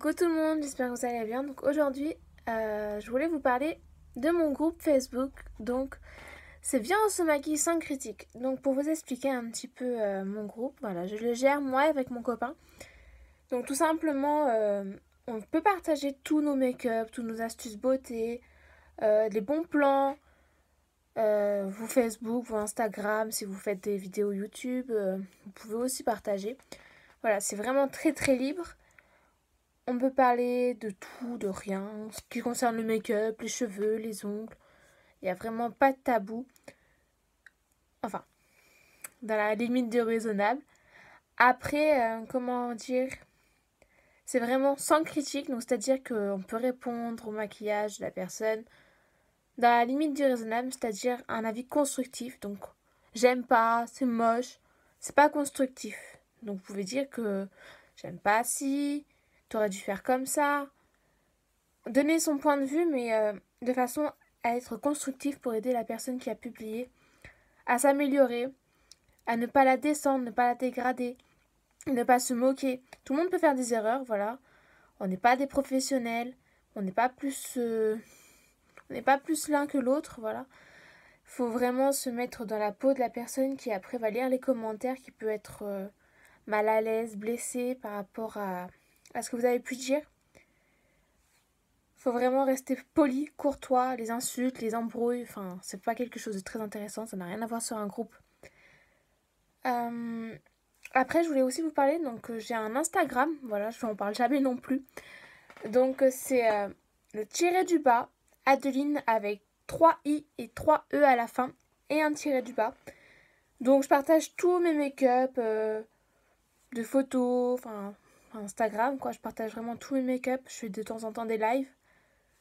Coucou tout le monde, j'espère que vous allez bien. Donc aujourd'hui, euh, je voulais vous parler de mon groupe Facebook. Donc c'est bien se maquille sans critique. Donc pour vous expliquer un petit peu euh, mon groupe, voilà, je le gère moi avec mon copain. Donc tout simplement, euh, on peut partager tous nos make-up, toutes nos astuces beauté, les bons plans, vous Facebook, vos Instagram, si vous faites des vidéos YouTube, vous pouvez aussi partager. Voilà, c'est vraiment très très libre. On peut parler de tout, de rien, ce qui concerne le make-up, les cheveux, les ongles. Il n'y a vraiment pas de tabou. Enfin, dans la limite du raisonnable. Après, euh, comment dire C'est vraiment sans critique, donc c'est-à-dire qu'on peut répondre au maquillage de la personne dans la limite du raisonnable, c'est-à-dire un avis constructif. Donc, j'aime pas, c'est moche, c'est pas constructif. Donc, vous pouvez dire que j'aime pas si, t'aurais dû faire comme ça. Donner son point de vue, mais euh, de façon à être constructif pour aider la personne qui a publié à s'améliorer, à ne pas la descendre, ne pas la dégrader, ne pas se moquer. Tout le monde peut faire des erreurs, voilà. On n'est pas des professionnels, on n'est pas plus euh, n'est pas plus l'un que l'autre, voilà. Faut vraiment se mettre dans la peau de la personne qui a va lire hein, les commentaires, qui peut être euh, mal à l'aise, blessée par rapport à à ce que vous avez pu dire. Faut vraiment rester poli, courtois, les insultes, les embrouilles, enfin, c'est pas quelque chose de très intéressant, ça n'a rien à voir sur un groupe. Euh, après, je voulais aussi vous parler, donc euh, j'ai un Instagram, voilà, je n'en parle jamais non plus. Donc euh, c'est le tiré du bas, Adeline avec 3 i et 3 e à la fin et un tiré du bas. Donc je partage tous mes make-up, de photos, enfin Instagram, quoi. Je partage vraiment tous mes make-up. Je fais de temps en temps des lives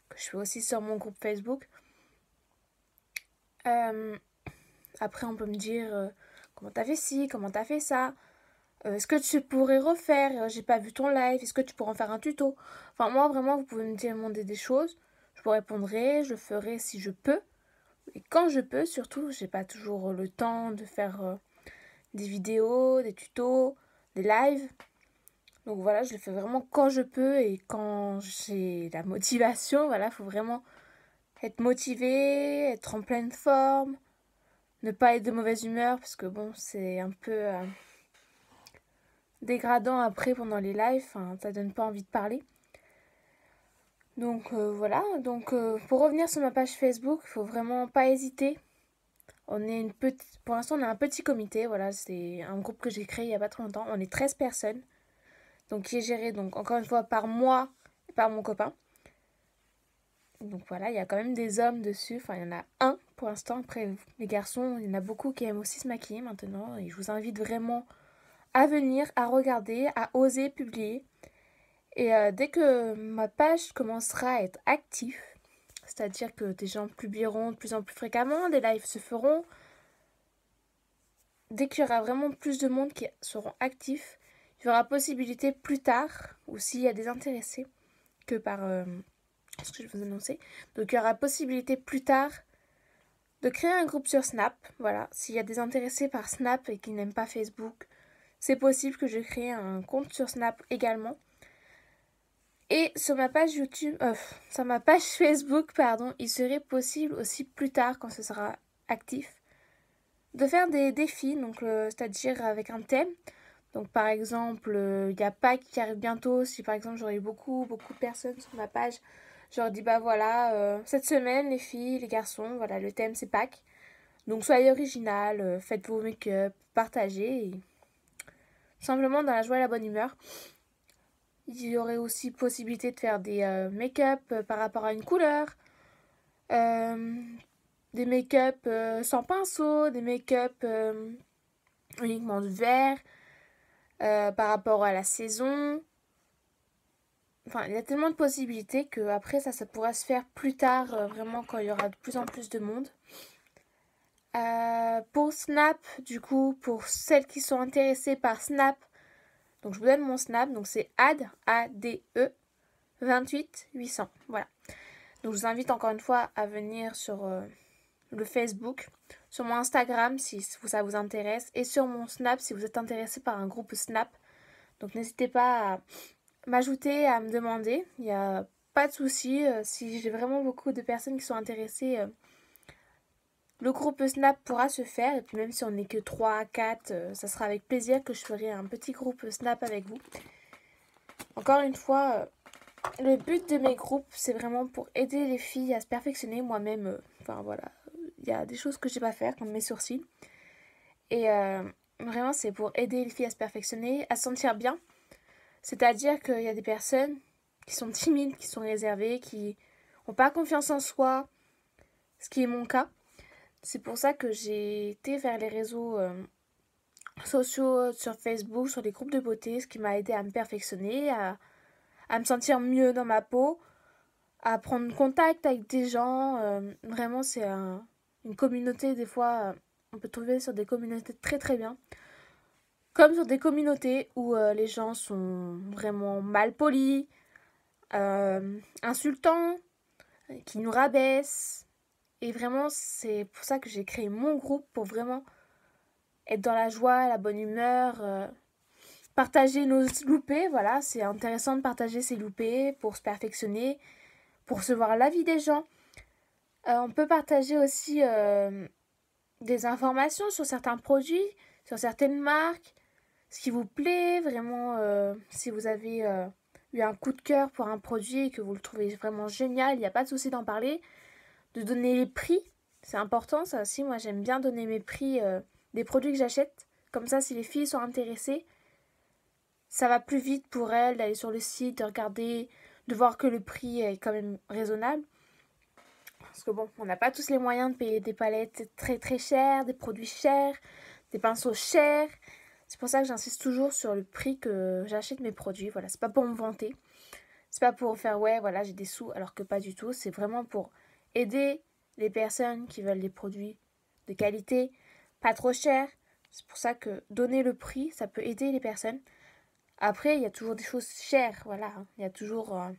que je fais aussi sur mon groupe Facebook. Euh, après, on peut me dire euh, comment t'as fait ci, comment t'as fait ça. Euh, est-ce que tu pourrais refaire J'ai pas vu ton live. Est-ce que tu pourrais en faire un tuto Enfin, moi, vraiment, vous pouvez me demander des choses. Je vous répondrai. Je ferai si je peux. Et quand je peux, surtout, j'ai pas toujours le temps de faire des vidéos, des tutos, des lives. Donc voilà, je le fais vraiment quand je peux et quand j'ai la motivation. Voilà, faut vraiment être motivé, être en pleine forme, ne pas être de mauvaise humeur parce que bon, c'est un peu euh, dégradant après pendant les lives. ça donne pas envie de parler. Donc euh, voilà, donc euh, pour revenir sur ma page Facebook, il faut vraiment pas hésiter. On est une pour l'instant, on est un petit comité, voilà, c'est un groupe que j'ai créé il y a pas trop longtemps. On est 13 personnes donc qui est géré donc encore une fois par moi et par mon copain. Donc voilà, il y a quand même des hommes dessus, enfin il y en a un pour l'instant, après les garçons, il y en a beaucoup qui aiment aussi se maquiller maintenant et je vous invite vraiment à venir, à regarder, à oser publier. Et euh, dès que ma page commencera à être active, c'est-à-dire que des gens publieront de plus en plus fréquemment, des lives se feront, dès qu'il y aura vraiment plus de monde qui seront actifs, il y aura possibilité plus tard, ou s'il y a des intéressés, que par euh, ce que je vais vous annoncer. Donc il y aura possibilité plus tard de créer un groupe sur Snap. Voilà, s'il y a des intéressés par Snap et qui n'aiment pas Facebook, c'est possible que je crée un compte sur Snap également. Et sur ma page YouTube, euh, sur ma page Facebook, pardon, il serait possible aussi plus tard, quand ce sera actif, de faire des défis, donc euh, c'est-à-dire avec un thème. Donc par exemple, euh, il y a Pâques qui arrive bientôt. Si par exemple j'aurais eu beaucoup, beaucoup de personnes sur ma page, j'aurais dit bah voilà, euh, cette semaine les filles, les garçons, voilà, le thème c'est Pâques. Donc soyez original, euh, faites vos make-up, partagez. Et... Simplement dans la joie et la bonne humeur. Il y aurait aussi possibilité de faire des make-up par rapport à une couleur. des make-up sans pinceau, des make-up uniquement de vert. Euh, par rapport à la saison. Enfin, il y a tellement de possibilités que après ça, ça pourra se faire plus tard, euh, vraiment quand il y aura de plus en plus de monde. Euh, pour Snap, du coup, pour celles qui sont intéressées par Snap, donc je vous donne mon Snap, donc c'est AD, A-D-E, 28 800, voilà. Donc je vous invite encore une fois à venir sur le Facebook, sur mon Instagram si ça vous intéresse, et sur mon Snap si vous êtes intéressé par un groupe Snap. Donc n'hésitez pas à m'ajouter, à me demander. Il n'y a pas de souci. Euh, si j'ai vraiment beaucoup de personnes qui sont intéressées, euh, le groupe Snap pourra se faire. Et puis même si on n'est que 3 4, euh, ça sera avec plaisir que je ferai un petit groupe Snap avec vous. Encore une fois, le but de mes groupes, c'est vraiment pour aider les filles à se perfectionner. Moi-même, euh, enfin voilà, il y a des choses que je n'ai pas faire, comme mes sourcils. Et euh, vraiment, c'est pour aider les filles à se perfectionner, à se sentir bien. C'est-à-dire qu'il y a des personnes qui sont timides, qui sont réservées, qui n'ont pas confiance en soi, ce qui est mon cas. C'est pour ça que j'ai été vers les réseaux euh, sociaux, sur Facebook, sur les groupes de beauté, ce qui m'a aidé à me perfectionner, à à me sentir mieux dans ma peau, à prendre contact avec des gens. Euh, vraiment, c'est une communauté, des fois, euh, on peut trouver sur des communautés très très bien. Comme sur des communautés où euh, les gens sont vraiment mal polis, insultants, qui nous rabaissent. Et vraiment, c'est pour ça que j'ai créé mon groupe, pour vraiment être dans la joie, la bonne humeur partager nos loupés, voilà, c'est intéressant de partager ses loupés pour se perfectionner, pour se voir l'avis des gens. Euh, on peut partager aussi euh, des informations sur certains produits, sur certaines marques, ce qui vous plaît, vraiment, euh, si vous avez eu un coup de cœur pour un produit et que vous le trouvez vraiment génial, il n'y a pas de souci d'en parler, de donner les prix, c'est important ça aussi, moi j'aime bien donner mes prix des produits que j'achète, comme ça si les filles sont intéressées, ça va plus vite pour elle d'aller sur le site, de regarder, de voir que le prix est quand même raisonnable. Parce que bon, on n'a pas tous les moyens de payer des palettes très très chères, des produits chers, des pinceaux chers. C'est pour ça que j'insiste toujours sur le prix que j'achète mes produits. Voilà, c'est pas pour me vanter. C'est pas pour faire ouais, voilà, j'ai des sous alors que pas du tout. C'est vraiment pour aider les personnes qui veulent des produits de qualité, pas trop chers. C'est pour ça que donner le prix, ça peut aider les personnes. Après, il y a toujours des choses chères, voilà. Hein. Il y a toujours, euh,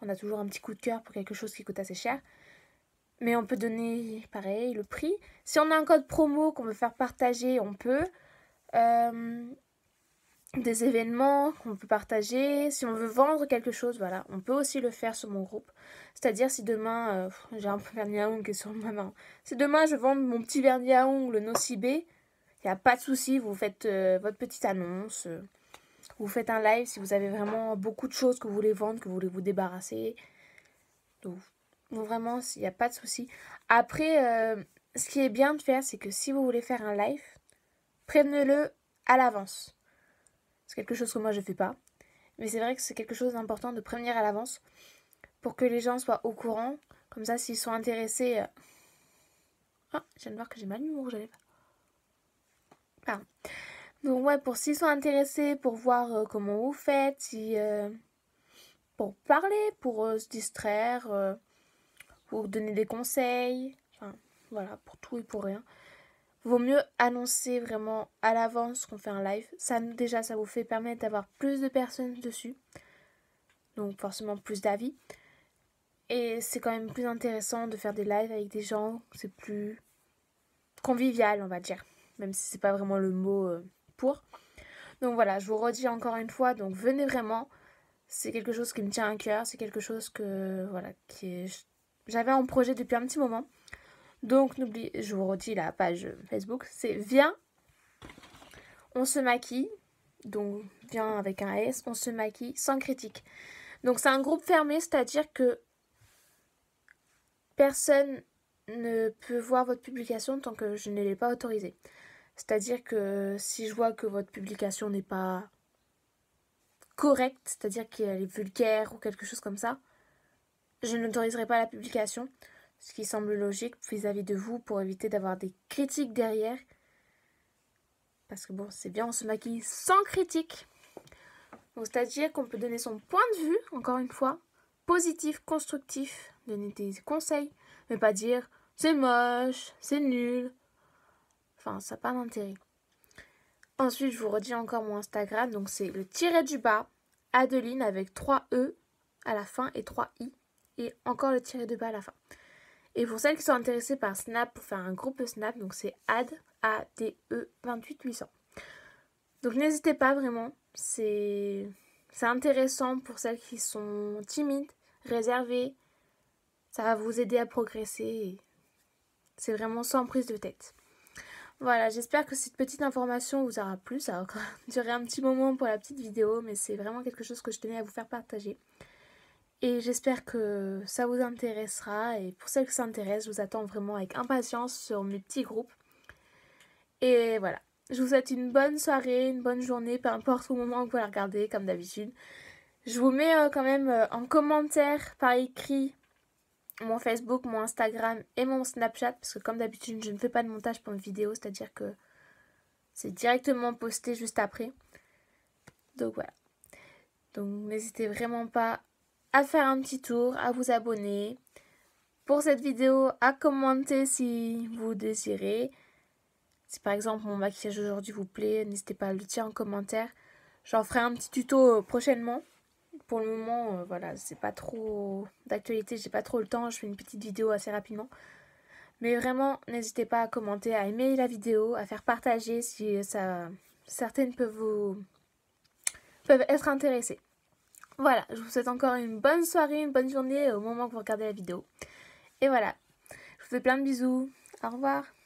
on a toujours un petit coup de cœur pour quelque chose qui coûte assez cher. Mais on peut donner, pareil, le prix. Si on a un code promo qu'on veut faire partager, on peut. Euh, des événements qu'on peut partager, si on veut vendre quelque chose, voilà, on peut aussi le faire sur mon groupe. C'est-à-dire si demain, euh, j'ai un vernis à ongles sur ma main, si demain je vends mon petit vernis à ongles Nocibé, il n'y a pas de souci, vous faites votre petite annonce vous faites un live si vous avez vraiment beaucoup de choses que vous voulez vendre, que vous voulez vous débarrasser. Donc, vraiment, il n'y a pas de souci. Après, euh, ce qui est bien de faire, c'est que si vous voulez faire un live, prévenez-le à l'avance. C'est quelque chose que moi je ne fais pas. Mais c'est vrai que c'est quelque chose d'important de prévenir à l'avance pour que les gens soient au courant. Comme ça, s'ils sont intéressés. oh je viens de voir que j'ai mal mis mon rouge Pardon. Donc ouais, pour s'ils sont intéressés, pour voir euh, comment vous faites, euh, pour parler, pour euh, se distraire, pour donner des conseils, enfin voilà, pour tout et pour rien. Vaut mieux annoncer vraiment à l'avance qu'on fait un live. Ça déjà, ça vous fait permettre d'avoir plus de personnes dessus, donc forcément plus d'avis. Et c'est quand même plus intéressant de faire des lives avec des gens, c'est plus convivial, on va dire, même si c'est pas vraiment le mot donc voilà, je vous redis encore une fois, donc venez vraiment. C'est quelque chose qui me tient à cœur, c'est quelque chose que voilà, qui j'avais en projet depuis un petit moment. Donc n'oubliez, je vous redis la page Facebook, c'est Viens, on se maquille. Donc Viens avec un S, on se maquille sans critique. Donc c'est un groupe fermé, c'est-à-dire que personne ne peut voir votre publication tant que je ne l'ai pas autorisé. C'est-à-dire que si je vois que votre publication n'est pas correcte, c'est-à-dire qu'elle est vulgaire ou quelque chose comme ça, je n'autoriserai pas la publication, ce qui semble logique vis-à-vis de vous pour éviter d'avoir des critiques derrière. Parce que bon, c'est bien, on se maquille sans critique. c'est-à-dire qu'on peut donner son point de vue, encore une fois, positif, constructif, donner des conseils, mais pas dire c'est moche, c'est nul, Enfin, ça n'a pas d'intérêt. Ensuite, je vous redis encore mon Instagram. Donc, c'est le tiret du bas, Adeline avec 3 E à la fin et 3 I. Et encore le tiret de bas à la fin. Et pour celles qui sont intéressées par Snap, pour faire un groupe Snap, donc c'est AD, A-D-E, E 28800. Donc n'hésitez pas vraiment, c'est intéressant pour celles qui sont timides, réservées, ça va vous aider à progresser, c'est vraiment sans prise de tête. Voilà, j'espère que cette petite information vous aura plu. Ça va encore durer un petit moment pour la petite vidéo, mais c'est vraiment quelque chose que je tenais à vous faire partager. Et j'espère que ça vous intéressera. Et pour celles qui s'intéressent, je vous attends vraiment avec impatience sur mes petits groupes. Et voilà. Je vous souhaite une bonne soirée, une bonne journée, peu importe au moment où vous la regardez, comme d'habitude. Je vous mets euh, quand même euh, en commentaire par écrit mon Facebook, mon Instagram et mon Snapchat, parce que comme d'habitude, je ne fais pas de montage pour une vidéo, c'est-à-dire que c'est directement posté juste après. Donc voilà. Donc n'hésitez vraiment pas à faire un petit tour, à vous abonner. Pour cette vidéo, à commenter si vous désirez. Si par exemple mon maquillage aujourd'hui vous plaît, n'hésitez pas à le dire en commentaire. J'en ferai un petit tuto euh, prochainement pour le moment, euh, voilà, c'est pas trop d'actualité, j'ai pas trop le temps, je fais une petite vidéo assez rapidement. Mais vraiment, n'hésitez pas à commenter, à aimer la vidéo, à faire partager si ça, certaines peuvent vous peuvent être intéressées. Voilà, je vous souhaite encore une bonne soirée, une bonne journée au moment que vous regardez la vidéo. Et voilà, je vous fais plein de bisous. Au revoir.